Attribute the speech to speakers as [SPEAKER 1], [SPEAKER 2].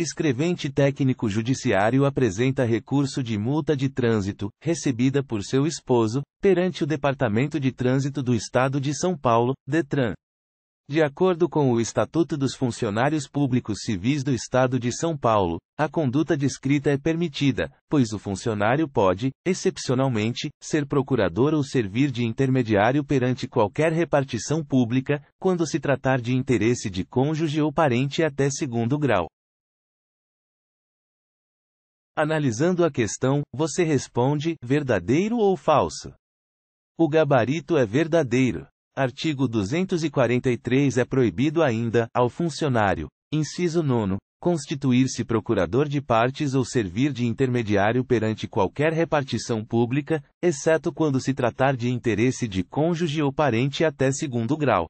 [SPEAKER 1] Escrevente técnico judiciário apresenta recurso de multa de trânsito, recebida por seu esposo, perante o Departamento de Trânsito do Estado de São Paulo, DETRAN. De acordo com o Estatuto dos Funcionários Públicos Civis do Estado de São Paulo, a conduta descrita é permitida, pois o funcionário pode, excepcionalmente, ser procurador ou servir de intermediário perante qualquer repartição pública, quando se tratar de interesse de cônjuge ou parente até segundo grau. Analisando a questão, você responde: verdadeiro ou falso? O gabarito é verdadeiro. Artigo 243 é proibido ainda, ao funcionário, inciso 9, constituir-se procurador de partes ou servir de intermediário perante qualquer repartição pública, exceto quando se tratar de interesse de cônjuge ou parente até segundo grau.